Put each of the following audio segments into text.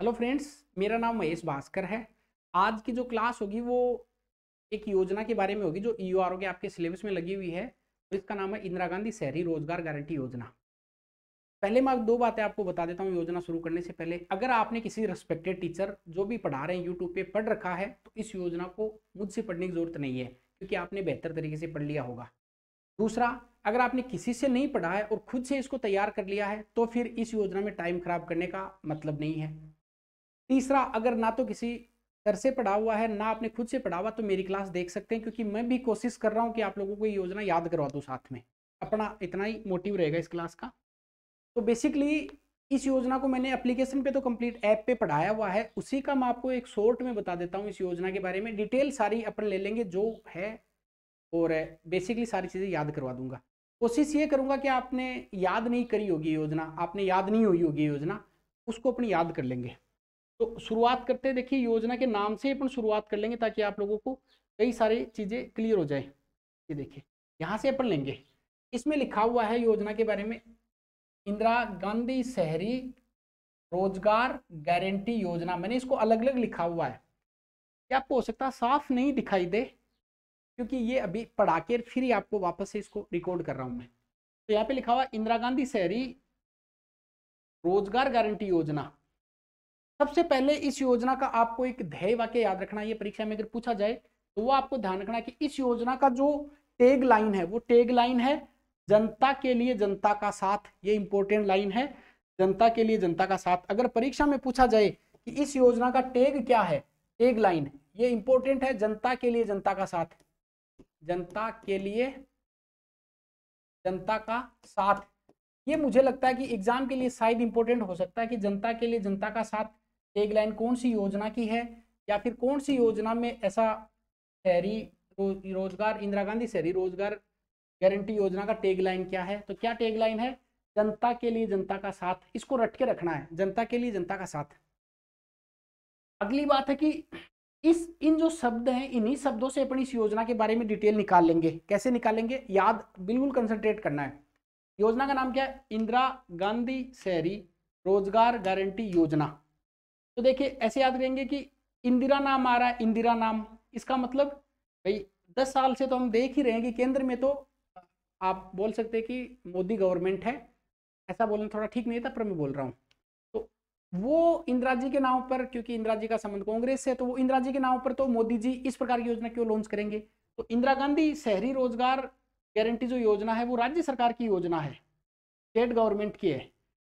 hello friends मेरा नाम महेश भास्कर है आज की जो क्लास होगी वो एक योजना के बारे में होगी जो ई e के आपके सिलेबस में लगी हुई है इसका नाम है इंदिरा गांधी शहरी रोजगार गारंटी योजना पहले मैं दो बातें आपको बता देता हूँ योजना शुरू करने से पहले अगर आपने किसी रिस्पेक्टेड टीचर जो भी पढ़ा रहे हैं यूट्यूब पर पढ़ रखा है तो इस योजना को मुझसे पढ़ने की जरूरत नहीं है क्योंकि आपने बेहतर तरीके से पढ़ लिया होगा दूसरा अगर आपने किसी से नहीं पढ़ा है और खुद से इसको तैयार कर लिया है तो फिर इस योजना में टाइम खराब करने का मतलब नहीं है तीसरा अगर ना तो किसी सर से पढ़ा हुआ है ना आपने खुद से पढ़ा हुआ तो मेरी क्लास देख सकते हैं क्योंकि मैं भी कोशिश कर रहा हूँ कि आप लोगों को ये योजना याद करवा दूँ साथ में अपना इतना ही मोटिव रहेगा इस क्लास का तो बेसिकली इस योजना को मैंने एप्लीकेशन पे तो कंप्लीट ऐप पे पढ़ाया हुआ है उसी का मैं आपको एक शॉर्ट में बता देता हूँ इस योजना के बारे में डिटेल सारी अपन ले लेंगे जो है और बेसिकली सारी चीज़ें याद करवा दूंगा कोशिश ये करूंगा कि आपने याद नहीं करी होगी योजना आपने याद नहीं हुई होगी योजना उसको अपनी याद कर लेंगे तो शुरुआत करते देखिए योजना के नाम से अपन शुरुआत कर लेंगे ताकि आप लोगों को कई सारी चीज़ें क्लियर हो जाए ये देखिए यहाँ से अपन लेंगे इसमें लिखा हुआ है योजना के बारे में इंदिरा गांधी शहरी रोजगार गारंटी योजना मैंने इसको अलग अलग लिखा हुआ है क्या आपको हो सकता साफ नहीं दिखाई दे क्योंकि ये अभी पढ़ा के फिर ही आपको वापस से इसको रिकॉर्ड कर रहा हूँ मैं तो यहाँ पे लिखा हुआ इंदिरा गांधी शहरी रोजगार गारंटी योजना सबसे पहले इस योजना का आपको एक ध्यय वाक्य याद रखना है परीक्षा में अगर पूछा जाए तो वो आपको ध्यान रखना कि इस योजना का जो टेग लाइन है वो टेग लाइन है जनता के लिए जनता का साथ ये इंपॉर्टेंट लाइन है जनता के लिए जनता का साथ अगर परीक्षा में पूछा जाए कि इस योजना का टेग क्या है टेग लाइन ये इंपॉर्टेंट है जनता के लिए जनता का साथ जनता के लिए जनता का साथ ये मुझे लगता है कि एग्जाम के लिए शायद इंपॉर्टेंट हो सकता है कि जनता के लिए जनता का साथ टेगलाइन लाइन कौन सी योजना की है या फिर कौन सी योजना में ऐसा शहरी रोजगार इंदिरा गांधी शहरी रोजगार गारंटी योजना का टेग लाइन क्या है तो क्या टेग लाइन है जनता के लिए जनता का साथ इसको रट के रखना है जनता के लिए जनता का साथ अगली बात है कि इस इन जो शब्द हैं इन्हीं शब्दों से अपनी इस योजना के बारे में डिटेल निकाल लेंगे कैसे निकालेंगे याद बिल्कुल कंसंट्रेट करना है योजना का नाम क्या है इंदिरा गांधी शहरी रोजगार गारंटी योजना तो देखिए ऐसे याद रहेंगे कि इंदिरा नाम आ रहा है इंदिरा नाम इसका मतलब भाई दस साल से तो हम देख ही रहे हैं कि केंद्र में तो आप बोल सकते हैं कि मोदी गवर्नमेंट है ऐसा बोलना थोड़ा ठीक नहीं था पर मैं बोल रहा हूँ तो वो इंदिरा जी के नाम पर क्योंकि इंदिरा जी का संबंध कांग्रेस से तो वो इंदिरा जी के नाम पर तो मोदी जी इस प्रकार की योजना क्यों लॉन्च करेंगे तो इंदिरा गांधी शहरी रोजगार गारंटी जो योजना है वो राज्य सरकार की योजना है स्टेट गवर्नमेंट की है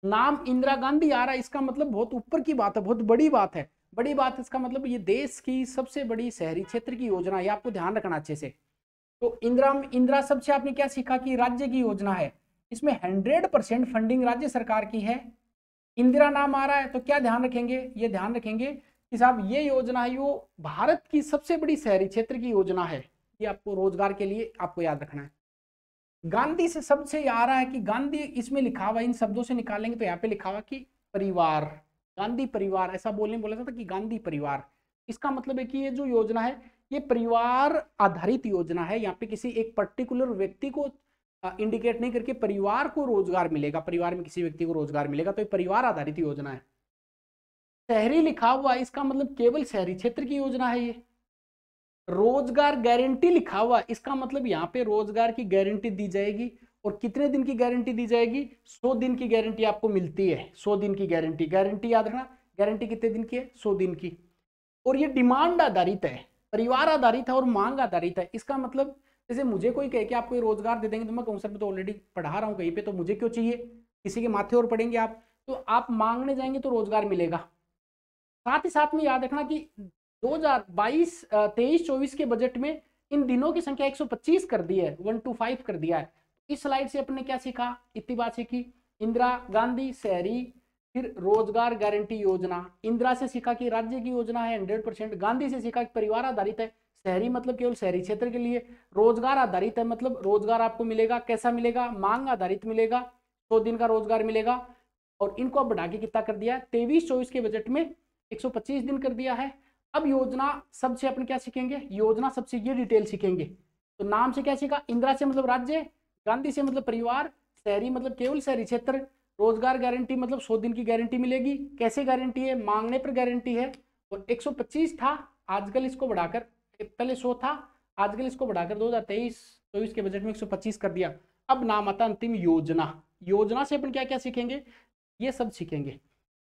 नाम इंदिरा गांधी आ रहा है इसका मतलब बहुत ऊपर की बात है बहुत बड़ी बात है बड़ी बात इसका मतलब ये देश की सबसे बड़ी शहरी क्षेत्र की योजना है आपको ध्यान रखना अच्छे से तो इंदिरा इंदिरा सबसे आपने क्या सीखा कि राज्य की योजना है इसमें हंड्रेड परसेंट फंडिंग राज्य सरकार की है इंदिरा नाम आ रहा है तो क्या ध्यान रखेंगे ये ध्यान रखेंगे कि साहब ये योजना है वो भारत की सबसे बड़ी शहरी क्षेत्र की योजना है ये आपको रोजगार के लिए आपको याद रखना है गांधी से शब्द से आ रहा है कि गांधी इसमें लिखा हुआ इन शब्दों से निकालेंगे तो यहाँ पे लिखा हुआ कि परिवार गांधी परिवार ऐसा बोलने बोला जाता कि गांधी परिवार इसका मतलब है कि ये जो योजना है ये परिवार आधारित योजना है यहाँ पे किसी एक पर्टिकुलर व्यक्ति को इंडिकेट नहीं करके परिवार को रोजगार मिलेगा परिवार में किसी व्यक्ति को रोजगार मिलेगा तो ये परिवार आधारित योजना है शहरी लिखा हुआ इसका मतलब केवल शहरी क्षेत्र की योजना है ये रोजगार गारंटी लिखा हुआ इसका मतलब यहाँ पे रोजगार की गारंटी दी जाएगी और कितने दिन की गारंटी दी जाएगी 100 दिन की गारंटी आपको मिलती है 100 दिन की गारंटी गारंटी याद रखना गारंटी कितने दिन की है 100 दिन की और ये डिमांड आधारित है परिवार आधारित है और मांग आधारित है इसका मतलब जैसे मुझे कोई कहे कि आपको रोजगार दे देंगे तो मैं कहूँ सर मैं तो ऑलरेडी पढ़ा रहा हूँ कहीं पे तो मुझे क्यों चाहिए किसी के माथे और पढ़ेंगे आप तो आप मांगने जाएंगे तो रोजगार मिलेगा साथ ही साथ में याद रखना कि दो हजार बाईस तेईस चौबीस के बजट में इन दिनों की संख्या 125 कर दी है 125 कर दिया है तो इस स्लाइड से अपने क्या सीखा इतनी बात सीखी इंदिरा गांधी शहरी फिर रोजगार गारंटी योजना इंदिरा से सीखा कि राज्य की योजना है हंड्रेड परसेंट गांधी से सीखा कि परिवार आधारित है शहरी मतलब केवल शहरी क्षेत्र के लिए रोजगार आधारित है मतलब रोजगार आपको मिलेगा कैसा मिलेगा मांग आधारित मिलेगा सौ दिन का रोजगार मिलेगा और इनको आप बढ़ा के कितना कर दिया है तेईस चौबीस के बजट में 125 दिन कर दिया है अब योजना सबसे अपन क्या सीखेंगे योजना सबसे ये डिटेल सीखेंगे तो नाम से क्या सीखा इंदिरा से मतलब राज्य गांधी से मतलब परिवार शहरी मतलब केवल शहरी क्षेत्र रोजगार गारंटी मतलब सौ दिन की गारंटी मिलेगी कैसे गारंटी है मांगने पर गारंटी है और 125 था आजकल इसको बढ़ाकर पहले 100 था आजकल इसको बढ़ाकर 2023 चौबीस के बजट में 125 कर दिया अब नाम आता अंतिम योजना योजना से अपन क्या क्या सीखेंगे ये सब सीखेंगे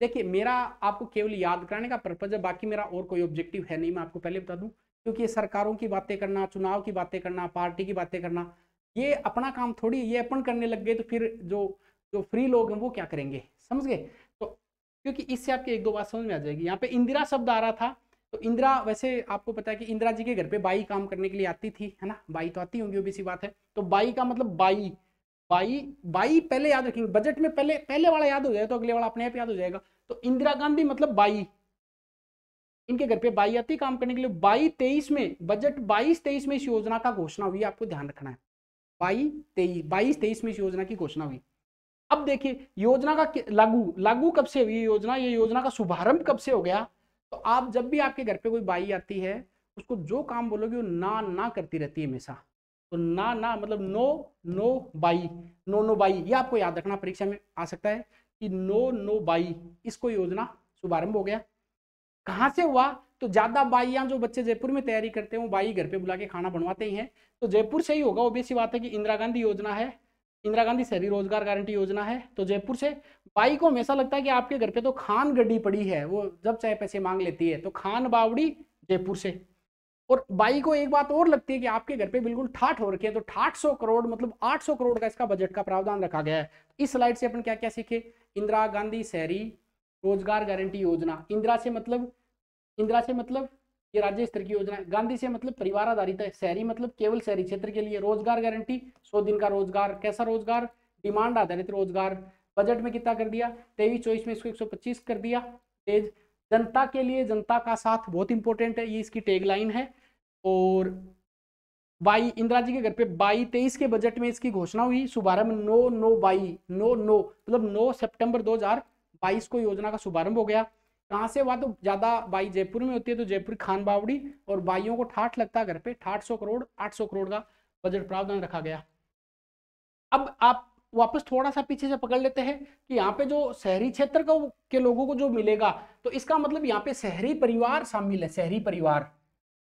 देखिए मेरा आपको केवल याद कराने का पर्पज है बाकी मेरा और कोई ऑब्जेक्टिव है नहीं मैं आपको पहले बता दूं क्योंकि ये सरकारों की बातें करना चुनाव की बातें करना पार्टी की बातें करना ये अपना काम थोड़ी ये अपन करने लग गए तो फिर जो जो फ्री लोग हैं वो क्या करेंगे समझ गए तो क्योंकि इससे आपकी एक दो बात समझ में आ जाएगी यहाँ पे इंदिरा शब्द आ रहा था तो इंदिरा वैसे आपको पता है कि इंदिरा जी के घर पे बाई काम करने के लिए आती थी है ना बाई तो आती होंगी वो भी सी बात है तो बाई का मतलब बाई बाई बाई पहले याद रखेंगे बजट में पहले पहले वाला याद हो जाए तो अगले वाला अपने आप याद हो जाएगा तो इंदिरा गांधी मतलब बाई इनके घर पे बाई आती काम करने के लिए बाई तेईस में बजट बाईस तेईस में इस योजना का घोषणा हुई आपको ध्यान रखना है बाई तेईस बाईस तेईस में इस योजना की घोषणा हुई अब देखिए योजना का लागू लागू कब से हुई योजना ये योजना का शुभारंभ कब से हो गया तो आप जब भी आपके घर पे कोई बाई आती है उसको जो काम बोलोगे वो ना ना करती रहती है हमेशा तो ना ना मतलब नो नो बाई नो नो बाई ये आपको याद रखना परीक्षा में आ सकता है कि नो नो बाई इसको योजना शुभारंभ हो गया कहाँ से हुआ तो ज़्यादा बाइया जो बच्चे जयपुर में तैयारी करते हैं वो बाई घर पे बुला के खाना बनवाते ही हैं तो जयपुर से ही होगा ओबियस ही बात है कि इंदिरा गांधी योजना है इंदिरा गांधी शहरी रोजगार गारंटी योजना है तो जयपुर से बाई को हमेशा लगता है कि आपके घर पे तो खान गड्डी पड़ी है वो जब चाहे पैसे मांग लेती है तो खान बावड़ी जयपुर से और बाई को एक बात और लगती है कि आपके घर पे बिल्कुल ठाट हो रखी है तो ठाठ सौ करोड़ मतलब सौ करोड़ का इसका बजट का प्रावधान रखा गया है इस स्लाइड से अपन क्या क्या सीखे इंदिरा गांधी शहरी रोजगार गारंटी योजना इंदिरा से मतलब इंदिरा से मतलब ये राज्य स्तर की योजना है गांधी से मतलब परिवार आधारित है शहरी मतलब केवल शहरी क्षेत्र के लिए रोजगार गारंटी सौ दिन का रोजगार कैसा रोजगार डिमांड आधारित रोजगार बजट में कितना कर दिया तेईस चौबीस में इसको एक कर दिया तेज जनता के लिए जनता का साथ बहुत इंपॉर्टेंट है ये इसकी टेगलाइन है और बाई इंदिरा जी के घर पे बाई तेईस के बजट में इसकी घोषणा हुई शुभारंभ नो नो बाई नो नो मतलब नो सितंबर 2022 को योजना का शुभारंभ हो गया कहाँ से हुआ तो ज़्यादा बाई जयपुर में होती है तो जयपुर खान बावड़ी और बाइयों को ठाठ लगता है घर पे ठाठ सौ करोड़ आठ करोड़ का बजट प्रावधान रखा गया अब आप वापस थोड़ा सा पीछे से पकड़ लेते हैं कि यहाँ पे जो शहरी क्षेत्र का के लोगों को जो मिलेगा तो इसका मतलब यहाँ पे शहरी परिवार शामिल है शहरी परिवार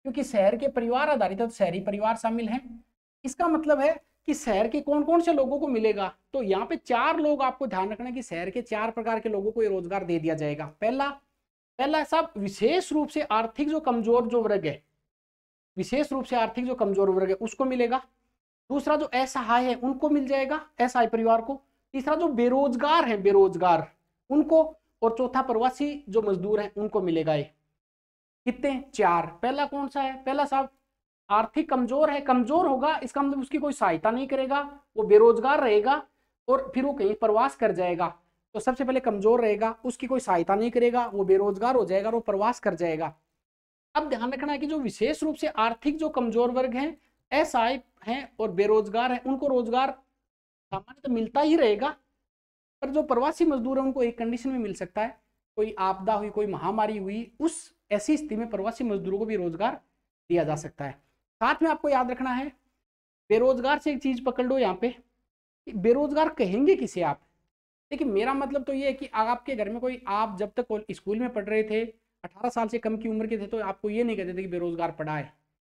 क्योंकि शहर के परिवार आधारित है तो शहरी परिवार शामिल है इसका मतलब है कि शहर के कौन कौन से लोगों को मिलेगा तो यहाँ पे चार लोग आपको ध्यान रखना है कि शहर के चार प्रकार के लोगों को ये रोजगार दे दिया जाएगा पहला पहला साहब विशेष रूप से आर्थिक जो कमजोर जो वर्ग है विशेष रूप से आर्थिक जो कमजोर वर्ग है उसको मिलेगा दूसरा जो असहाय है उनको मिल जाएगा असहाय परिवार को तीसरा जो बेरोजगार है बेरोजगार उनको और चौथा प्रवासी जो मजदूर है उनको मिलेगा ये कितने चार पहला कौन सा है पहला साहब आर्थिक कमजोर है कमजोर होगा इसका मतलब उसकी कोई सहायता नहीं करेगा वो बेरोजगार रहेगा और फिर वो कहीं प्रवास कर जाएगा तो सबसे पहले कमजोर रहेगा उसकी कोई सहायता नहीं करेगा वो बेरोजगार हो जाएगा और वो प्रवास कर जाएगा अब ध्यान रखना है कि जो विशेष रूप से आर्थिक जो कमजोर वर्ग है असहाय हैं और बेरोजगार हैं उनको रोजगार सामान्य तो मिलता ही रहेगा पर जो प्रवासी मजदूर है उनको एक कंडीशन में मिल सकता है कोई आपदा हुई कोई महामारी हुई उस ऐसी स्थिति में प्रवासी मजदूरों को भी रोजगार दिया जा सकता है साथ में आपको याद रखना है बेरोजगार से एक चीज पकड़ लो यहाँ पे बेरोजगार कहेंगे किसे आप देखिए मेरा मतलब तो ये है कि आपके घर में कोई आप जब तक स्कूल में पढ़ रहे थे अठारह साल से कम की उम्र के थे तो आपको ये नहीं कहते थे कि बेरोजगार पढ़ा है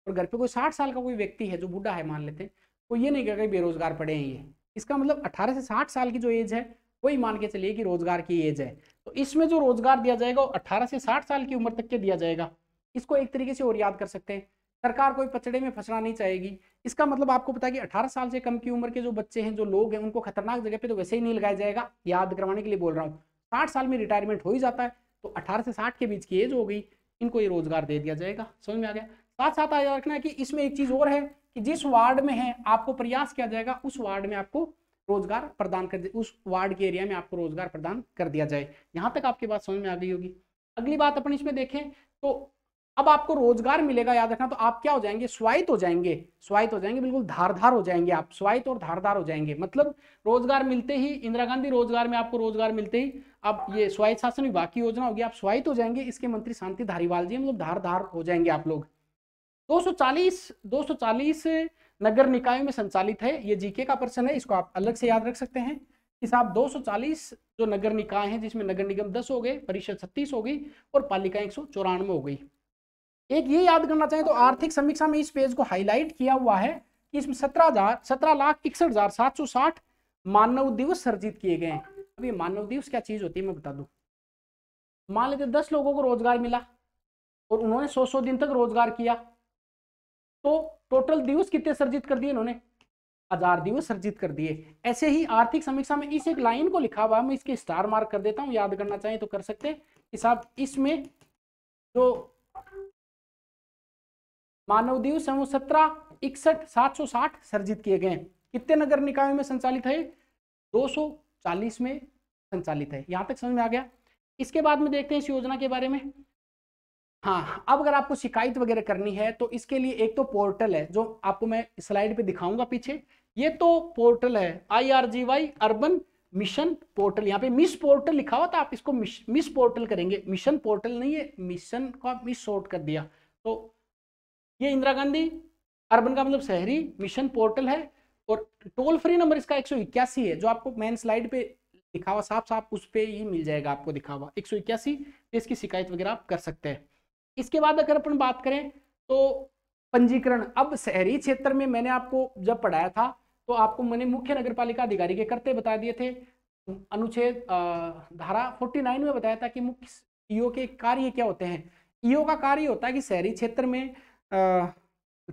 और घर पे कोई साठ साल का कोई व्यक्ति है जो बूढ़ा है मान लेते हैं वो ये नहीं कहेगा बेरोजगार पड़े हैं ये इसका मतलब अठारह से साठ साल की जो एज है वही मान के चलिए कि रोजगार की एज है तो इसमें जो रोजगार दिया जाएगा वो अठारह से साठ साल की उम्र तक के दिया जाएगा इसको एक तरीके से और याद कर सकते हैं सरकार कोई पचड़े में फंसना नहीं चाहेगी इसका मतलब आपको पता है कि 18 साल से कम की उम्र के जो बच्चे हैं जो लोग हैं उनको खतरनाक जगह पे तो वैसे ही नहीं लगाया जाएगा याद करवाने के लिए बोल रहा हूँ साठ साल में रिटायरमेंट हो ही जाता है तो अठारह से साठ के बीच की एज हो गई इनको ये रोजगार दे दिया जाएगा समझ में आ गया साथ साथ याद रखना कि इसमें एक चीज और है कि जिस वार्ड में है आपको प्रयास किया जाएगा उस वार्ड में आपको रोजगार प्रदान कर उस वार्ड के एरिया में आपको रोजगार प्रदान कर दिया जाए यहाँ तक आपकी बात समझ में आ गई होगी अगली बात अपन इसमें देखें तो अब आपको रोजगार मिलेगा याद रखना तो आप क्या हो जाएंगे स्वायत हो जाएंगे स्वायत हो जाएंगे बिल्कुल धारधार हो जाएंगे आप स्वायत और धारधार हो जाएंगे मतलब रोजगार मिलते ही इंदिरा गांधी रोजगार में आपको रोजगार मिलते ही अब ये स्वायत्त शासन विभाग की योजना होगी आप स्वायत्त हो जाएंगे इसके मंत्री शांति धारीवाल जी मतलब धारधार हो जाएंगे आप लोग 240 240 नगर निकायों में संचालित है ये जीके का प्रश्न है इसको आप अलग से याद रख सकते हैं कि साहब 240 जो नगर निकाय हैं जिसमें नगर निगम 10 हो गए परिषद 36 हो गई और पालिका एक हो गई एक ये याद करना चाहें तो आर्थिक समीक्षा में इस पेज को हाईलाइट किया हुआ है कि इसमें सत्रह हजार सत्रह लाख इकसठ हजार सात सौ साठ मानव दिवस सर्जित किए गए हैं अब ये मानव दिवस क्या चीज होती है मैं बता दू मान लेते दस लोगों को रोजगार मिला और उन्होंने सौ सौ दिन तक रोजगार किया तो टोटल दिवस कितने सर्जित कर दिए इन्होंने हजार दिवस सर्जित कर दिए ऐसे ही आर्थिक समीक्षा में इस एक लाइन को लिखा हुआ मैं इसके स्टार मार्क कर देता हूं याद करना चाहिए तो कर सकते हैं कि साहब इसमें जो मानव दिवस है वो सत्रह इकसठ सात सौ साठ सर्जित किए गए कितने नगर निकायों में संचालित है दो सौ चालीस में संचालित है यहां तक समझ में आ गया इसके बाद में देखते हैं इस योजना के बारे में हाँ अब अगर आपको शिकायत वगैरह करनी है तो इसके लिए एक तो पोर्टल है जो आपको मैं स्लाइड पे दिखाऊंगा पीछे ये तो पोर्टल है I R G Y urban mission portal यहाँ पे मिस पोर्टल लिखा हुआ तो आप इसको मिस, पोर्टल करेंगे मिशन पोर्टल नहीं है मिशन को आप मिस शॉर्ट कर दिया तो ये इंदिरा गांधी अर्बन का मतलब शहरी मिशन पोर्टल है और टोल फ्री नंबर इसका एक है जो आपको मेन स्लाइड पे दिखावा साफ साफ उस पर ही मिल जाएगा आपको दिखावा एक सौ इक्यासी इसकी शिकायत वगैरह आप कर सकते हैं इसके बाद अगर अपन बात करें तो पंजीकरण अब शहरी क्षेत्र में मैंने आपको जब पढ़ाया था तो आपको मैंने मुख्य नगर पालिका अधिकारी के करते बता दिए थे अनुच्छेद धारा 49 में बताया था कि मुख्य ईओ के कार्य क्या होते हैं ईओ का कार्य होता है कि शहरी क्षेत्र में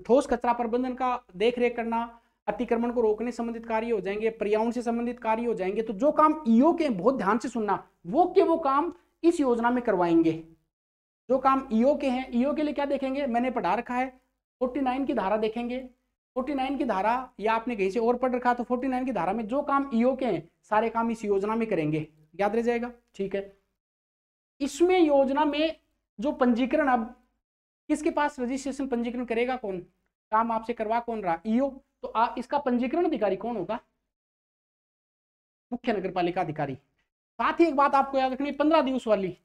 ठोस कचरा प्रबंधन का देख रेख करना अतिक्रमण को रोकने संबंधित कार्य हो जाएंगे पर्यावरण से संबंधित कार्य हो जाएंगे तो जो काम ईओ के बहुत ध्यान से सुनना वो के वो काम इस योजना में करवाएंगे जो काम ईओ e के हैं ईओ e के लिए क्या देखेंगे मैंने पढ़ा रखा है 49 की धारा देखेंगे 49 की धारा या आपने कहीं से और पढ़ रखा तो 49 की धारा में जो काम ईओ e के हैं सारे काम इस योजना में करेंगे याद रह जाएगा ठीक है इसमें योजना में जो पंजीकरण अब किसके पास रजिस्ट्रेशन पंजीकरण करेगा कौन काम आपसे करवा कौन रहा ईओ तो आ, इसका पंजीकरण अधिकारी कौन होगा मुख्य नगर पालिका अधिकारी साथ ही एक बात आपको याद रखनी पंद्रह दिवस वाली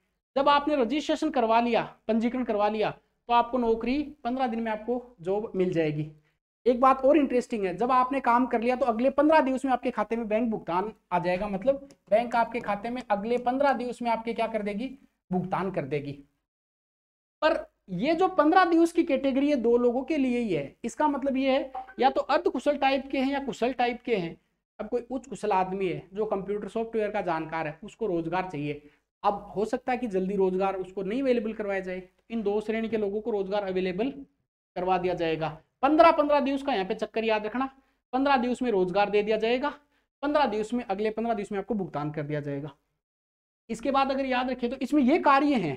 जब आपने रजिस्ट्रेशन करवा लिया पंजीकरण करवा लिया तो आपको नौकरी पंद्रह दिन में आपको जॉब मिल जाएगी एक बात और इंटरेस्टिंग है जब आपने काम कर लिया तो अगले पंद्रह दिवस में आपके खाते में बैंक भुगतान आ जाएगा मतलब बैंक आपके खाते में अगले पंद्रह दिवस में आपके क्या कर देगी भुगतान कर देगी पर ये जो पंद्रह दिवस की कैटेगरी है दो लोगों के लिए ही है इसका मतलब ये है या तो अर्ध कुशल टाइप के हैं या कुशल टाइप के हैं अब कोई उच्च कुशल आदमी है जो कंप्यूटर सॉफ्टवेयर का जानकार है उसको रोजगार चाहिए अब हो सकता है कि जल्दी रोजगार उसको नहीं अवेलेबल करवाया जाए इन दो श्रेणी के लोगों को रोजगार अवेलेबल करवा दिया जाएगा पंद्रह पंद्रह दिवस का यहाँ पे चक्कर याद रखना पंद्रह दिवस में रोजगार दे दिया जाएगा पंद्रह दिवस में अगले पंद्रह दिवस में आपको भुगतान कर दिया जाएगा इसके बाद अगर याद रखें तो इसमें ये कार्य है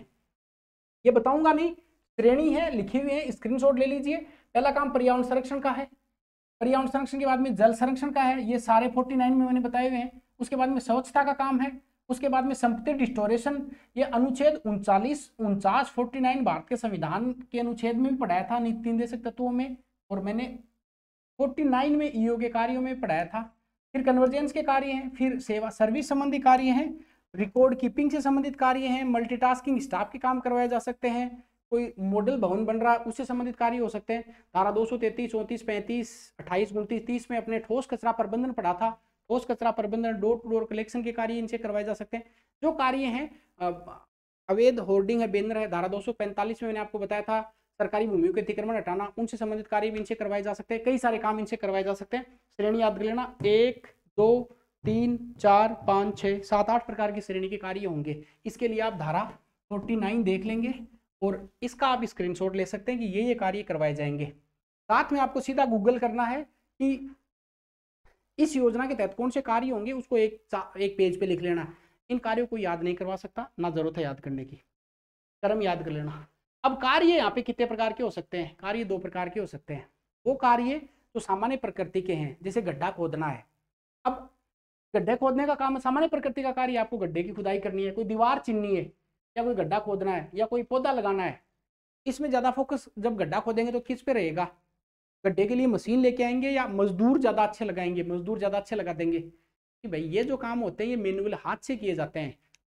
ये बताऊंगा नहीं श्रेणी है लिखे हुए हैं स्क्रीन ले लीजिए पहला काम पर्यावरण संरक्षण का है पर्यावरण संरक्षण के बाद में जल संरक्षण का है ये सारे फोर्टी नाइन में मैंने बताए हुए हैं उसके बाद में स्वच्छता का काम है उसके बाद में संपत्ति डिस्टोरेशन ये अनुच्छेद उनचालीस उनचास फोर्टी नाइन भारत के संविधान के अनुच्छेद में भी पढ़ाया था नीति निर्देशक तत्वों में और मैंने फोर्टी नाइन में ईओ के कार्यों में पढ़ाया था फिर कन्वर्जेंस के कार्य हैं फिर सेवा सर्विस संबंधी कार्य हैं रिकॉर्ड कीपिंग से संबंधित कार्य हैं मल्टीटास्किंग स्टाफ के काम करवाए जा सकते हैं कोई मॉडल भवन बन रहा है उससे संबंधित कार्य हो सकते हैं धारा दो सौ तैतीस चौंतीस पैंतीस अट्ठाईस उनतीस तीस में अपने ठोस कचरा प्रबंधन पढ़ा था ठोस कचरा प्रबंधन डोर टू डोर कलेक्शन के कार्य इनसे करवाए जा सकते हैं जो कार्य हैं अवैध होर्डिंग है बैनर है धारा 245 में मैंने आपको बताया था सरकारी भूमियों के अतिक्रमण हटाना उनसे संबंधित कार्य भी इनसे करवाए जा सकते हैं कई सारे काम इनसे करवाए जा सकते हैं श्रेणी याद कर लेना एक दो तीन चार पाँच छः सात आठ प्रकार की श्रेणी के कार्य होंगे इसके लिए आप धारा फोर्टी नाइन देख लेंगे और इसका आप स्क्रीनशॉट ले सकते हैं कि ये ये कार्य करवाए जाएंगे साथ में आपको सीधा गूगल करना है कि इस योजना के तहत कौन से कार्य होंगे उसको एक एक पेज पे लिख लेना इन कार्यों को याद नहीं करवा सकता ना जरूरत है याद करने की कर्म याद कर लेना अब कार्य यहाँ पे कितने प्रकार के हो सकते हैं कार्य दो प्रकार के हो सकते हैं वो कार्य तो सामान्य प्रकृति के हैं जैसे गड्ढा खोदना है अब गड्ढे खोदने का काम सामान्य प्रकृति का कार्य आपको गड्ढे की खुदाई करनी है कोई दीवार चिन्नी है या कोई गड्ढा खोदना है या कोई पौधा लगाना है इसमें ज़्यादा फोकस जब गड्ढा खोदेंगे तो किस पे रहेगा गड्ढे के लिए मशीन लेके आएंगे या मजदूर ज़्यादा अच्छे लगाएंगे मजदूर ज़्यादा अच्छे लगा देंगे कि भाई ये जो काम होते हैं ये मेनुअल हाथ से किए जाते हैं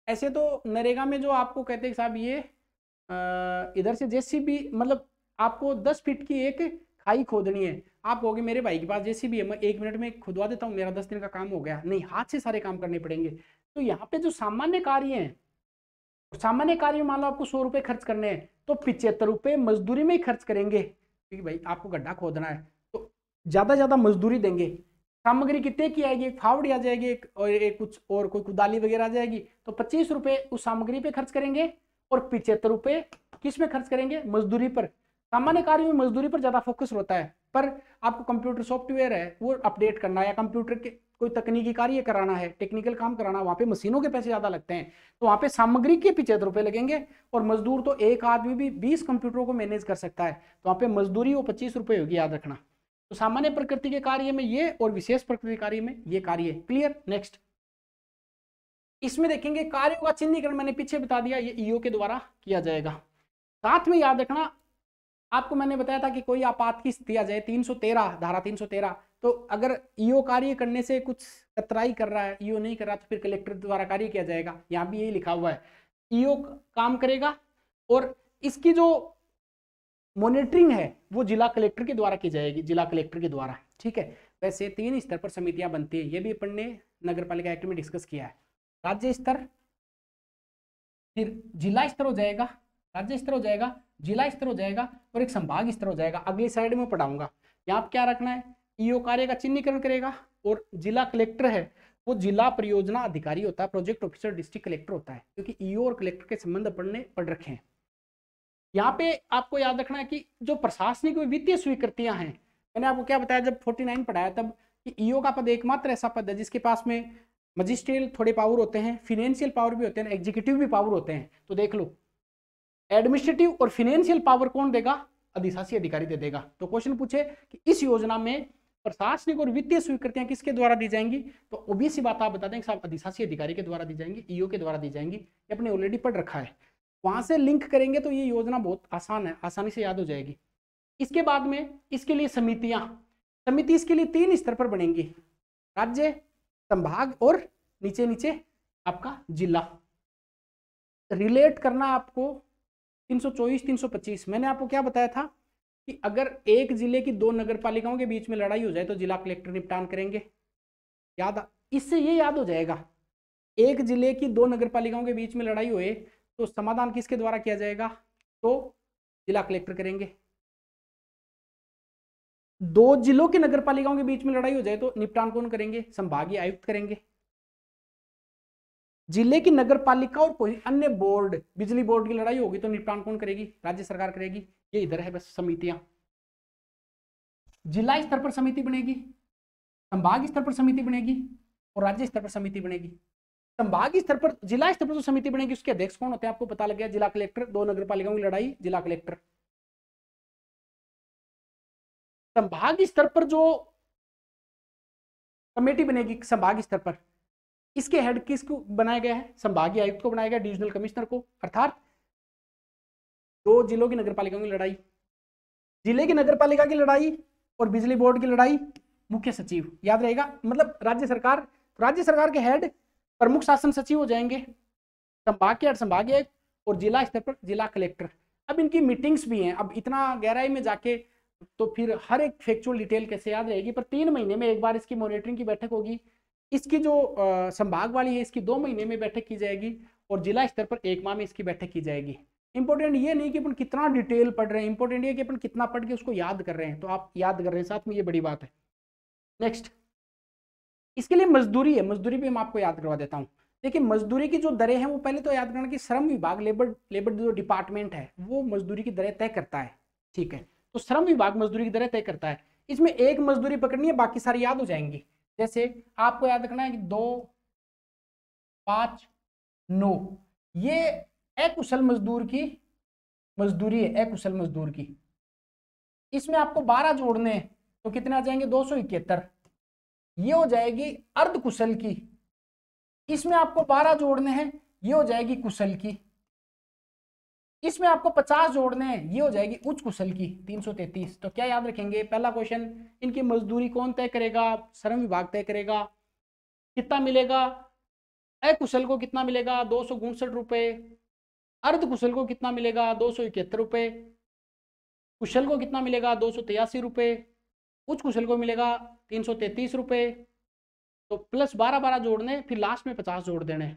ऐसे तो नरेगा में जो आपको कहते हैं साहब ये इधर से जैसी भी मतलब आपको दस फीट की एक खाई खोदनी है आप कहोगे मेरे भाई के पास जैसी भी है मैं एक मिनट में खुदवा देता हूँ मेरा दस दिन का काम हो गया नहीं हाथ से सारे काम करने पड़ेंगे तो यहाँ पे जो सामान्य कार्य हैं सामान्य कार्य मान लो आपको सौ रुपये खर्च करने हैं तो पिचहत्तर रुपये मजदूरी में ही खर्च करेंगे कि भाई आपको गड्ढा खोदना है तो ज़्यादा ज़्यादा मजदूरी देंगे सामग्री कितने की आएगी एक फावड़ी आ जाएगी एक और एक कुछ और कोई कुदाली वगैरह आ जाएगी तो पच्चीस रुपये उस सामग्री पे खर्च करेंगे और पिछहत्तर रुपये किस में खर्च करेंगे मजदूरी पर सामान्य कार्य में मजदूरी पर ज़्यादा फोकस होता है पर आपको कंप्यूटर सॉफ्टवेयर है वो अपडेट करना या कंप्यूटर के कोई तकनीकी कार्य कराना है टेक्निकल काम कराना वहाँ पे मशीनों के पैसे ज़्यादा लगते हैं तो वहाँ पे सामग्री के पीछे तो रुपये लगेंगे और मजदूर तो एक आदमी भी बीस कंप्यूटरों को मैनेज कर सकता है तो वहाँ पे मजदूरी वो पच्चीस रुपये होगी याद रखना तो सामान्य प्रकृति के कार्य में ये और विशेष प्रकृति के कार्य में ये कार्य क्लियर नेक्स्ट इसमें देखेंगे कार्यों का चिन्हीकरण मैंने पीछे बता दिया ये ईओ e के द्वारा किया जाएगा साथ में याद रखना आपको मैंने बताया था कि कोई आपात की स्थिति आ जाए 313 धारा 313 तो अगर ईओ e कार्य करने से कुछ कतराई कर रहा है ईओ e नहीं कर रहा तो फिर कलेक्टर द्वारा कार्य किया जाएगा यहाँ भी यही लिखा हुआ है ईओ e काम करेगा और इसकी जो मॉनिटरिंग है वो जिला कलेक्टर के द्वारा की जाएगी जिला कलेक्टर के द्वारा ठीक है वैसे तीन स्तर पर समितियां बनती है ये भी अपन ने नगर पालिका एक्ट में डिस्कस किया है राज्य स्तर फिर जिला स्तर हो जाएगा राज्य स्तर हो जाएगा जिला स्तर हो जाएगा और एक संभाग स्तर हो जाएगा अगली साइड में पढ़ाऊंगा यहाँ क्या रखना है ईओ e कार्य का चिन्हीकरण करेगा और जिला कलेक्टर है वो जिला परियोजना अधिकारी होता है प्रोजेक्ट ऑफिसर डिस्ट्रिक्ट कलेक्टर होता है क्योंकि ईओ e और कलेक्टर के संबंध पढ़ने पढ़ रखे हैं यहाँ पे आपको याद रखना है कि जो प्रशासनिक वित्तीय स्वीकृतियां हैं मैंने आपको क्या बताया जब 49 पढ़ाया तब कि ईओ e का पद एकमात्र ऐसा पद है जिसके पास में मजिस्ट्रियल थोड़े पावर होते हैं फिनेंशियल पावर भी होते हैं एग्जीक्यूटिव भी पावर होते हैं तो देख लो एडमिनिस्ट्रेटिव और फिनेंशियल पावर कौन देगा अधिशासी अधिकारी दे देगा तो क्वेश्चन पूछे कि इस योजना में प्रशासनिक और वित्तीय स्वीकृतियां किसके द्वारा दी जाएंगी तो ओबीसी बात आप बता दें साहब अधिशासी अधिकारी के द्वारा दी जाएंगी ईओ e के द्वारा दी जाएंगी ये अपने ऑलरेडी पढ़ रखा है वहां से लिंक करेंगे तो ये योजना बहुत आसान है आसानी से याद हो जाएगी इसके बाद में इसके लिए समितियां समिति इसके लिए तीन स्तर पर बनेंगी राज्य संभाग और नीचे नीचे आपका जिला रिलेट करना आपको 324 325 मैंने आपको क्या बताया था कि अगर एक जिले की दो नगर पालिकाओं के बीच में लड़ाई हो जाए तो जिला कलेक्टर निपटान करेंगे याद इससे ये याद हो जाएगा एक जिले की दो नगर पालिकाओं के बीच में लड़ाई हुए तो समाधान किसके द्वारा किया जाएगा तो जिला कलेक्टर करेंगे दो जिलों की नगर पालिकाओं के बीच में लड़ाई हो जाए तो निपटान कौन करेंगे संभागीय आयुक्त करेंगे जिले की नगर पालिका और कोई अन्य बोर्ड बिजली बोर्ड की लड़ाई होगी तो निपटान कौन करेगी राज्य सरकार करेगी ये इधर है बस समितियां जिला स्तर पर समिति बनेगी संभाग स्तर पर समिति बनेगी और राज्य स्तर पर समिति बनेगी संभाग स्तर पर जिला स्तर पर जो समिति बनेगी उसके अध्यक्ष कौन होते हैं आपको पता लग गया जिला कलेक्टर दो नगर पालिकाओं की लड़ाई जिला कलेक्टर संभाग स्तर पर जो कमेटी बनेगी संभाग स्तर पर इसके हेड किसको बनाया गया है संभागीय आयुक्त को बनाया गया डिविजनल कमिश्नर को अर्थात दो जिलों की पालिका की लड़ाई जिले की पालिका की लड़ाई और बिजली बोर्ड की लड़ाई मुख्य सचिव याद रहेगा मतलब राज्य सरकार राज्य सरकार के हेड प्रमुख शासन सचिव हो जाएंगे संभाग के हेड संभाग और जिला स्तर पर जिला कलेक्टर अब इनकी मीटिंग्स भी हैं अब इतना गहराई में जाके तो फिर हर एक फैक्चुअल डिटेल कैसे याद रहेगी पर तीन महीने में एक बार इसकी मॉनिटरिंग की बैठक होगी इसकी जो संभाग वाली है इसकी दो महीने में बैठक की जाएगी और जिला स्तर पर एक माह में इसकी बैठक की जाएगी इंपॉर्टेंट ये नहीं कि अपन कितना डिटेल पढ़ रहे हैं इंपॉर्टेंट ये कि अपन कितना पढ़ के उसको याद कर रहे हैं तो आप याद कर रहे हैं साथ में ये बड़ी बात है नेक्स्ट इसके लिए मजदूरी है मजदूरी भी मैं आपको याद करवा देता हूँ देखिए मजदूरी की जो दरें हैं वो पहले तो याद करना कि श्रम विभाग लेबर लेबर जो डिपार्टमेंट है वो मजदूरी की दरें तय करता है ठीक है तो श्रम विभाग मजदूरी की दरें तय करता है इसमें एक मजदूरी पकड़नी है बाकी सारी याद हो जाएंगी जैसे आपको याद रखना है कि दो पाँच नौ ये अकुशल मजदूर की मजदूरी है अकुशल मजदूर की इसमें आपको बारह जोड़ने हैं तो कितने आ जाएंगे दो सौ इकहत्तर ये हो जाएगी अर्ध कुशल की इसमें आपको बारह जोड़ने हैं ये हो जाएगी कुशल की इसमें आपको 50 जोड़ने हैं ये हो जाएगी उच्च कुशल की 333 तो क्या याद रखेंगे पहला क्वेश्चन इनकी मजदूरी कौन तय करेगा श्रम विभाग तय करेगा कितना मिलेगा अकुशल को कितना मिलेगा दो सौ उनसठ रुपये अर्ध कुशल को कितना मिलेगा दो सौ इकहत्तर रुपये कुशल को कितना मिलेगा दो सौ तिरासी रुपये उच्च कुशल को मिलेगा तीन सौ तैंतीस रुपये तो प्लस बारह बारह जोड़ने फिर लास्ट में पचास जोड़ देने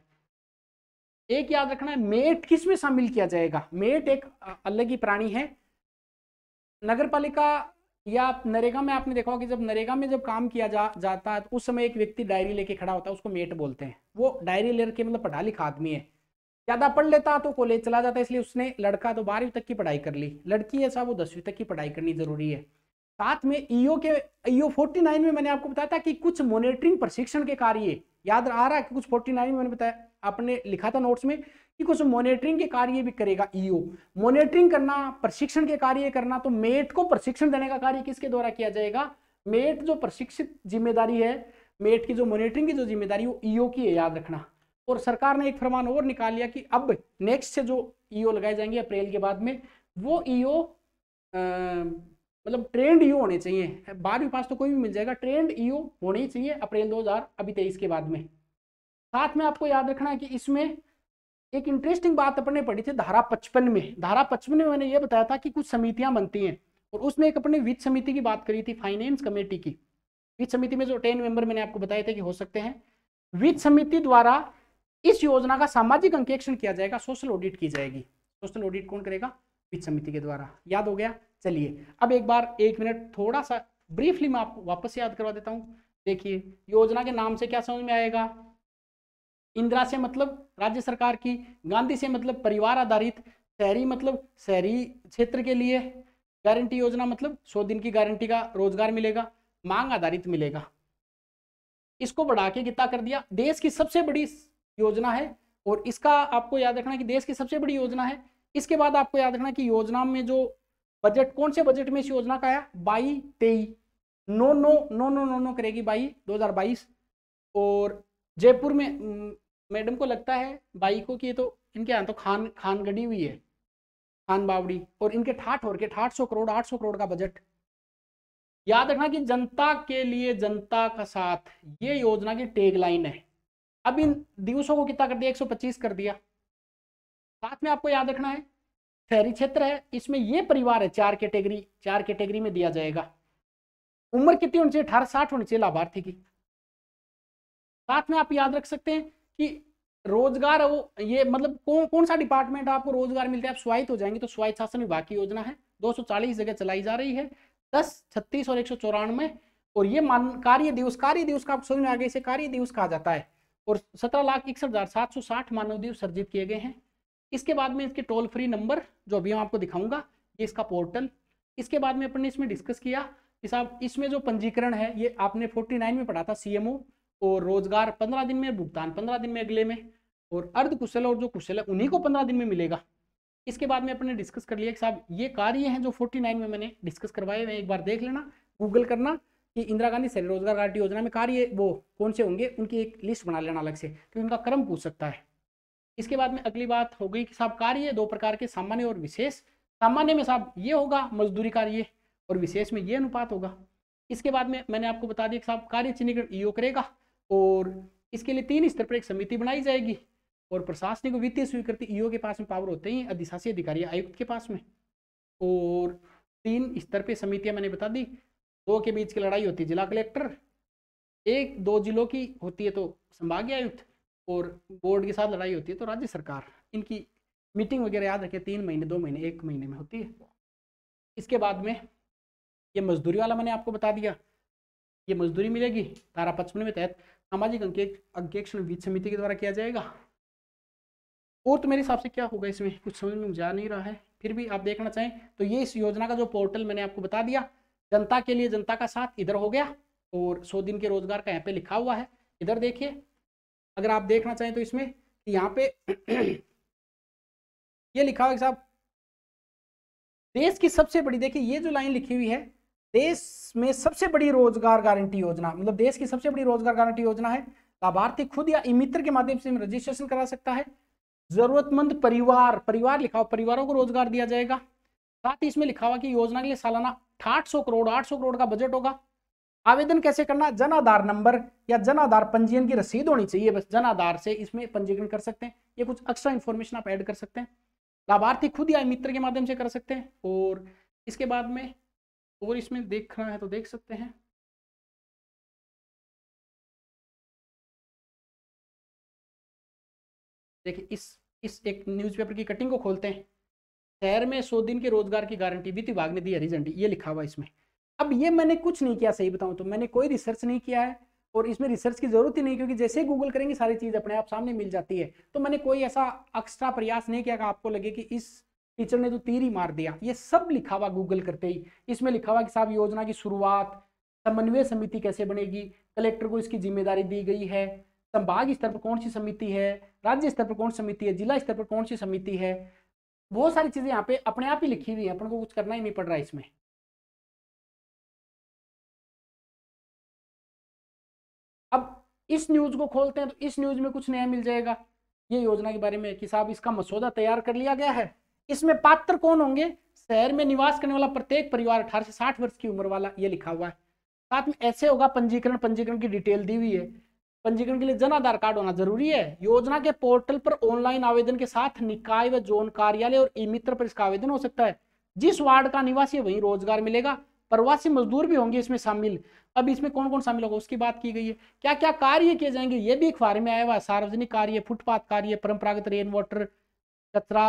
एक याद रखना है मेट किस में शामिल किया जाएगा मेट एक अलग ही प्राणी है नगर पालिका या नरेगा में आपने देखा होगा कि जब नरेगा में जब काम किया जा, जाता है तो उस समय एक व्यक्ति डायरी लेके खड़ा होता है उसको मेट बोलते हैं वो डायरी ले रखे मतलब पढ़ा लिखा आदमी है ज़्यादा पढ़ लेता तो कॉलेज चला जाता है इसलिए उसने लड़का तो बारहवीं तक की पढ़ाई कर ली लड़की ऐसा वो दसवीं तक की पढ़ाई करनी जरूरी है साथ में ईओ के ईओ फोर्टी में मैंने आपको बताया था कि कुछ मॉनिटरिंग प्रशिक्षण के कार्य याद आ रहा है कि कुछ फोर्टी में मैंने बताया आपने लिखा था नोट्स में कि कुछ मॉनिटरिंग के कार्य भी करेगा ईओ e मॉनिटरिंग करना प्रशिक्षण के कार्य करना तो मेट को प्रशिक्षण देने का कार्य किसके द्वारा किया जाएगा मेट जो प्रशिक्षित जिम्मेदारी है मेट की जो मॉनिटरिंग की जो जिम्मेदारी वो ईओ e की है याद रखना और सरकार ने एक फरमान और निकाल लिया कि अब नेक्स्ट से जो ईओ e लगाए जाएंगे अप्रैल के बाद में वो ईओ मतलब ट्रेंड ईओ होने चाहिए बारहवीं पास तो कोई भी मिल जाएगा ट्रेंड ईओ होने चाहिए अप्रैल 2000 अभी तेईस के बाद में साथ में आपको याद रखना है कि इसमें एक इंटरेस्टिंग बात अपने पढ़ी थी धारा पचपन में धारा पचपन में मैंने ये बताया था कि कुछ समितियां बनती हैं और उसमें एक अपने वित्त समिति की बात करी थी फाइनेंस कमेटी की वित्त समिति में जो टेन मेंबर मैंने आपको बताए थे कि हो सकते हैं वित्त समिति द्वारा इस योजना का सामाजिक अंकेक्षण किया जाएगा सोशल ऑडिट की जाएगी सोशल ऑडिट कौन करेगा वित्त समिति के द्वारा याद हो गया चलिए अब एक बार एक मिनट थोड़ा सा ब्रीफली मैं आपको वापस याद करवा देता हूँ देखिए योजना के नाम से क्या समझ में आएगा इंदिरा से मतलब राज्य सरकार की गांधी से मतलब परिवार आधारित शहरी मतलब शहरी क्षेत्र के लिए गारंटी योजना मतलब सौ दिन की गारंटी का रोजगार मिलेगा मांग आधारित मिलेगा इसको बढ़ा के कितना कर दिया देश की सबसे बड़ी योजना है और इसका आपको याद रखना कि देश की सबसे बड़ी योजना है इसके बाद आपको याद रखना कि योजना में जो बजट कौन से बजट में इस योजना का आया बाई तेई नो नो नो नो नो नो करेगी बाई दो और जयपुर में मैडम को लगता है बाई को कि ये तो इनके यहाँ तो खान खान गड़ी हुई है खान बावड़ी और इनके ठाठ और के ठाठ सौ करोड़ आठ सौ करोड़ का बजट याद रखना कि जनता के लिए जनता का साथ ये योजना की टेग लाइन है अब इन दिवसों को कितना कर दिया पच्चीस कर दिया साथ में आपको याद रखना है शहरी क्षेत्र है इसमें ये परिवार है चार कैटेगरी चार कैटेगरी में दिया जाएगा उम्र कितनी होनी चाहिए अठारह साठ होनी चाहिए लाभार्थी की साथ में आप याद रख सकते हैं कि रोजगार वो ये मतलब कौन कौन सा डिपार्टमेंट आपको रोजगार मिलता है आप स्वायत्त हो जाएंगे तो स्वायत्त शासन विभाग की योजना है 240 जगह चलाई जा रही है 10 छत्तीस और एक और ये मान कार्य दिवस कार्य दिवस का आप समझ में इसे कार्य दिवस कहा जाता है और सत्रह लाख इकसठ हजार सात सौ साठ मानव दिवस सर्जित किए गए हैं इसके बाद में इसके टोल फ्री नंबर जो अभी हम आपको दिखाऊंगा ये इसका पोर्टल इसके बाद में अपन ने इसमें डिस्कस किया कि साहब इसमें जो पंजीकरण है ये आपने 49 में पढ़ा था सीएमओ और रोजगार पंद्रह दिन में भुगतान पंद्रह दिन में अगले में और अर्ध कुशल और जो कुशल है उन्हीं को पंद्रह दिन में मिलेगा इसके बाद में अपने डिस्कस कर लिया कि साहब ये कार्य हैं जो फोर्टी नाइन में मैंने डिस्कस करवाए हुए एक बार देख लेना गूगल करना कि इंदिरा गांधी शहरी रोजगार गारंटी योजना में कार्य वो कौन से होंगे उनकी एक लिस्ट बना लेना अलग से क्योंकि उनका क्रम पूछ सकता है इसके बाद में अगली बात हो गई कि साहब कार्य दो प्रकार के सामान्य और विशेष सामान्य में साहब ये होगा मजदूरी कार्य और विशेष में ये अनुपात होगा इसके बाद में मैंने आपको बता दिया कि साहब कार्य चिन्हीकरण ईओ करेगा और इसके लिए तीन स्तर पर एक समिति बनाई जाएगी और प्रशासनिक वित्तीय स्वीकृति ईओ के पास में पावर होते ही अधिशासी अधिकारी आयुक्त के पास में और तीन स्तर पर समितियां मैंने बता दी दो के बीच की लड़ाई होती है जिला कलेक्टर एक दो जिलों की होती है तो संभागीय आयुक्त और बोर्ड के साथ लड़ाई होती है तो राज्य सरकार इनकी मीटिंग वगैरह याद रखें तीन महीने दो महीने एक महीने में होती है इसके बाद में ये मजदूरी वाला मैंने आपको बता दिया ये मजदूरी मिलेगी धारा पचपन में तहत सामाजिक अंकेक्षण वित्त समिति के द्वारा किया जाएगा और तो मेरे हिसाब से क्या होगा इसमें कुछ समझ में जा नहीं रहा है फिर भी आप देखना चाहें तो ये इस योजना का जो पोर्टल मैंने आपको बता दिया जनता के लिए जनता का साथ इधर हो गया और सौ दिन के रोजगार का यहाँ पे लिखा हुआ है इधर देखिए अगर आप देखना चाहें तो इसमें यहाँ पे ये लिखा हुआ साहब देश की सबसे बड़ी देखिए ये जो लाइन लिखी हुई है देश में सबसे बड़ी रोजगार गारंटी योजना मतलब देश की सबसे बड़ी रोजगार गारंटी योजना है लाभार्थी खुद या ई मित्र के माध्यम से रजिस्ट्रेशन करा सकता है जरूरतमंद परिवार परिवार लिखा हुआ परिवारों को रोजगार दिया जाएगा साथ ही इसमें लिखा हुआ कि योजना के लिए सालाना सौ करोड़ सौ करोड़ का बजट होगा आवेदन कैसे करना जन आधार नंबर या जन आधार पंजीयन की रसीद होनी चाहिए बस जन आधार से इसमें पंजीकरण कर सकते हैं ये कुछ एक्स्ट्रा इन्फॉर्मेशन आप ऐड कर सकते हैं लाभार्थी खुद या मित्र के माध्यम से कर सकते हैं और इसके बाद में और इसमें देखना है तो देख सकते हैं देखिए इस इस एक न्यूज़पेपर की कटिंग को खोलते हैं शहर में सौ दिन के रोजगार की गारंटी वित्त विभाग ने दी रिजेंट ये लिखा हुआ इसमें अब ये मैंने कुछ नहीं किया सही बताऊं तो मैंने कोई रिसर्च नहीं किया है और इसमें रिसर्च की जरूरत ही नहीं क्योंकि जैसे गूगल करेंगे सारी चीज अपने आप सामने मिल जाती है तो मैंने कोई ऐसा एक्स्ट्रा प्रयास नहीं किया कि आपको लगे कि इस टीचर ने तो तीर ही मार दिया ये सब लिखा हुआ गूगल करते ही इसमें लिखा हुआ कि साहब योजना की शुरुआत समन्वय समिति कैसे बनेगी कलेक्टर को इसकी जिम्मेदारी दी गई है संभाग स्तर पर कौन सी समिति है राज्य स्तर पर कौन समिति है जिला स्तर पर कौन सी समिति है बहुत सारी चीजें यहाँ पे अपने आप ही लिखी हुई है अपन को कुछ करना ही नहीं पड़ रहा इसमें अब इस न्यूज को खोलते हैं तो इस न्यूज में कुछ नया मिल जाएगा ये योजना के बारे में कि साहब इसका मसौदा तैयार कर लिया गया है इसमें पात्र कौन होंगे शहर में निवास करने वाला प्रत्येक परिवार अठारह से साठ वर्ष की उम्र वाला ये लिखा हुआ है साथ में ऐसे होगा पंजीकरण पंजीकरण की डिटेल दी हुई है पंजीकरण के लिए जन आधार कार्ड होना जरूरी है योजना के पोर्टल पर ऑनलाइन आवेदन के साथ निकाय व जोन कार्यालय और ई मित्र पर इसका आवेदन हो सकता है जिस वार्ड का निवासी है वही रोजगार मिलेगा प्रवासी मजदूर भी होंगे इसमें शामिल अब इसमें कौन कौन शामिल होगा उसकी बात की गई है क्या क्या कार्य किए जाएंगे ये भी अखबार में आया हुआ सार्वजनिक कार्य फुटपाथ कार्य परंपरागत रेन वाटर कचरा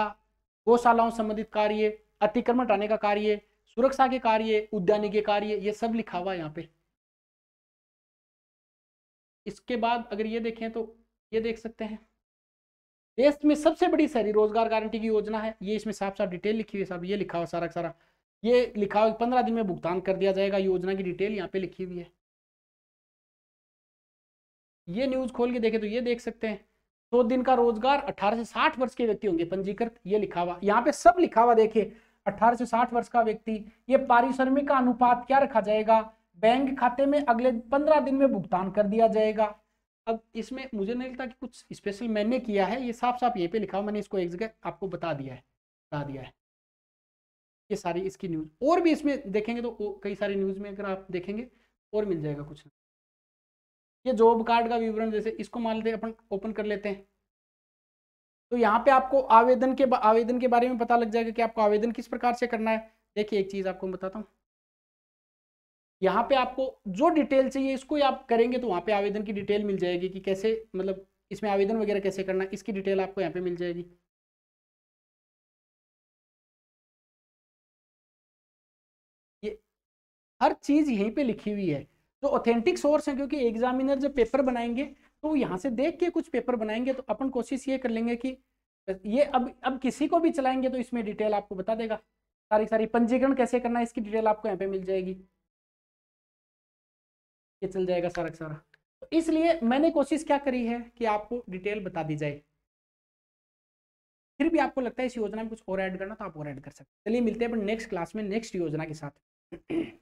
गौशालाओं संबंधित कार्य अतिक्रमण हटाने का कार्य सुरक्षा के कार्य उद्यानिक कार्य ये सब लिखा हुआ है यहाँ पे इसके बाद अगर ये देखें तो ये देख सकते हैं देश में सबसे बड़ी शहरी रोजगार गारंटी की योजना है ये इसमें साफ साफ डिटेल लिखी हुई है साहब ये लिखा हुआ सारा सारा ये लिखा हुआ पंद्रह दिन में भुगतान कर दिया जाएगा योजना की डिटेल यहाँ पे लिखी हुई है ये न्यूज खोल के देखे तो ये देख सकते हैं सौ दिन का रोजगार अठारह से साठ वर्ष के व्यक्ति होंगे पंजीकृत ये लिखा हुआ यहाँ पे सब लिखा हुआ देखिए अठारह से साठ वर्ष का व्यक्ति ये पारिश्रमिक का अनुपात क्या रखा जाएगा बैंक खाते में अगले पंद्रह दिन में भुगतान कर दिया जाएगा अब इसमें मुझे नहीं लगता कि कुछ स्पेशल मैंने किया है ये साफ साफ ये पे लिखा हुआ मैंने इसको एक जगह आपको बता दिया है बता दिया है ये सारी इसकी न्यूज और भी इसमें देखेंगे तो कई सारी न्यूज में अगर आप देखेंगे और मिल जाएगा कुछ ये जॉब कार्ड का विवरण जैसे इसको मान लेते अपन ओपन कर लेते हैं तो यहाँ पे आपको आवेदन के आवेदन के बारे में पता लग जाएगा कि आपको आवेदन किस प्रकार से करना है देखिए एक चीज़ आपको बताता हूँ यहाँ पे आपको जो डिटेल चाहिए इसको आप करेंगे तो वहाँ पे आवेदन की डिटेल मिल जाएगी कि कैसे मतलब इसमें आवेदन वगैरह कैसे करना है इसकी डिटेल आपको यहाँ पे मिल जाएगी ये हर चीज़ यहीं पे लिखी हुई है जो ऑथेंटिक सोर्स हैं क्योंकि एग्जामिनर जब पेपर बनाएंगे तो यहाँ से देख के कुछ पेपर बनाएंगे तो अपन कोशिश ये कर लेंगे कि ये अब अब किसी को भी चलाएंगे तो इसमें डिटेल आपको बता देगा सारी सारी पंजीकरण कैसे करना है इसकी डिटेल आपको यहाँ पे मिल जाएगी ये चल जाएगा सारा सारा तो इसलिए मैंने कोशिश क्या करी है कि आपको डिटेल बता दी जाए फिर भी आपको लगता है इस योजना में कुछ और ऐड करना तो आप और ऐड कर सकते हैं चलिए मिलते हैं अपन नेक्स्ट क्लास में नेक्स्ट योजना के साथ